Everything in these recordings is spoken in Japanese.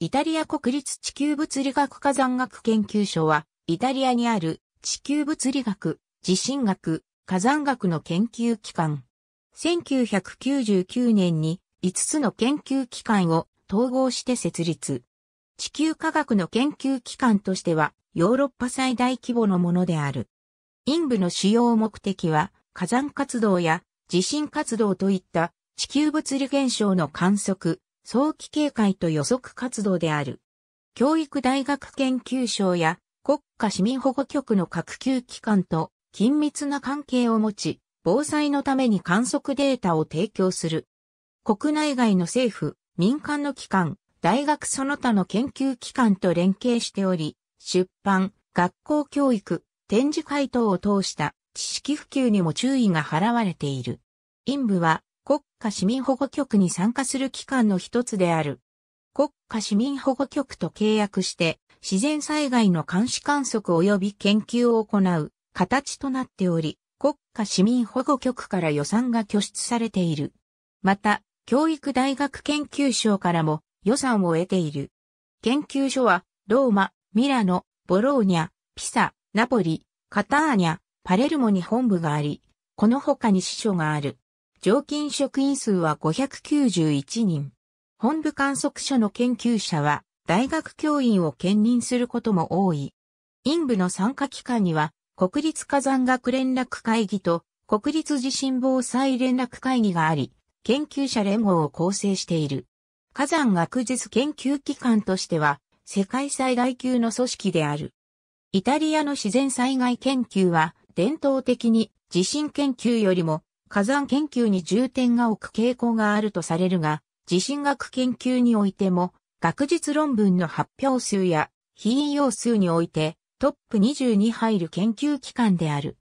イタリア国立地球物理学火山学研究所は、イタリアにある地球物理学、地震学、火山学の研究機関。1999年に5つの研究機関を統合して設立。地球科学の研究機関としてはヨーロッパ最大規模のものである。陰部の主要目的は火山活動や地震活動といった地球物理現象の観測、早期警戒と予測活動である。教育大学研究省や国家市民保護局の各級機関と緊密な関係を持ち、防災のために観測データを提供する。国内外の政府、民間の機関、大学その他の研究機関と連携しており、出版、学校教育、展示会等を通した知識普及にも注意が払われている。陰部は国家市民保護局に参加する機関の一つである。国家市民保護局と契約して自然災害の監視観測及び研究を行う形となっており、国家市民保護局から予算が拠出されている。また、教育大学研究所からも予算を得ている。研究所は、ローマ、ミラノ、ボローニャ、ピサ、ナポリ、カターニャ、パレルモに本部があり、この他に支所がある。常勤職員数は591人。本部観測所の研究者は大学教員を兼任することも多い。陰部の参加機関には国立火山学連絡会議と国立地震防災連絡会議があり、研究者連合を構成している。火山学術研究機関としては世界最大級の組織である。イタリアの自然災害研究は伝統的に地震研究よりも火山研究に重点が置く傾向があるとされるが、地震学研究においても、学術論文の発表数や引用数においてトップ20に入る研究機関である。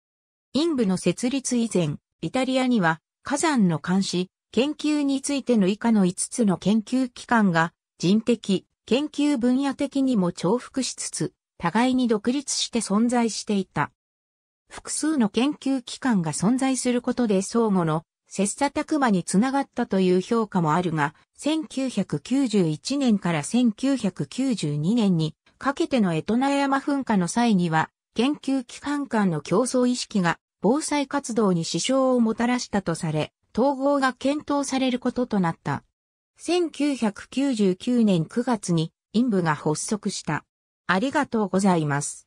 陰部の設立以前、イタリアには火山の監視、研究についての以下の5つの研究機関が人的、研究分野的にも重複しつつ、互いに独立して存在していた。複数の研究機関が存在することで相互の切磋琢磨につながったという評価もあるが、1991年から1992年にかけてのエトナ山噴火の際には、研究機関間の競争意識が防災活動に支障をもたらしたとされ、統合が検討されることとなった。1999年9月に、陰部が発足した。ありがとうございます。